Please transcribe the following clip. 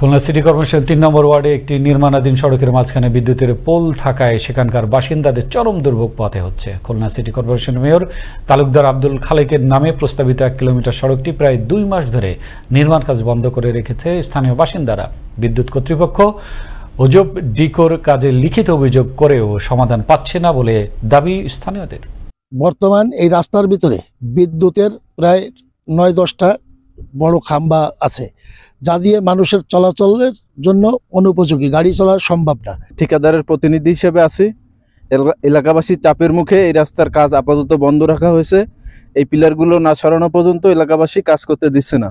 Khulna city corporation তিন নম্বর ওয়ার্ডে একটি নির্মাণাধীন সড়কের মাঝখানে বিদ্যুতের পোল থাকায় সেখানকার বাসিন্দাদের চরম দুর্ভোগ পথে হচ্ছে Khulna city corporation mayor Talukdar Abdul খালেকের নামে প্রস্তাবিত এক কিলোমিটার সড়কটি প্রায় দুই মাস ধরে নির্মাণ কাজ বন্ধ করে রেখেছে স্থানীয় বাসিন্দারা বিদ্যুৎ কর্তৃপক্ষ অজব ডিকোর কাজে লিখিত অভিযোগ করেও সমাধান পাচ্ছে না বলে দাবি স্থানীয়দের বর্তমান এই রাস্তার ভিতরে বিদ্যুতের প্রায় নয় দশটা বড় খাম্বা আছে যা দিয়ে মানুষের চলাচলের জন্য অনুপযোগী গাড়ি চলা সম্ভব না ঠিকাদারের প্রতিনিধি হিসেবে আছি এলাকাবাসী চাপের মুখে এই রাস্তার কাজ আপাতত বন্ধ রাখা হয়েছে এই পিলারগুলো না সরানো পর্যন্ত এলাকাবাসী কাজ করতে দিচ্ছে না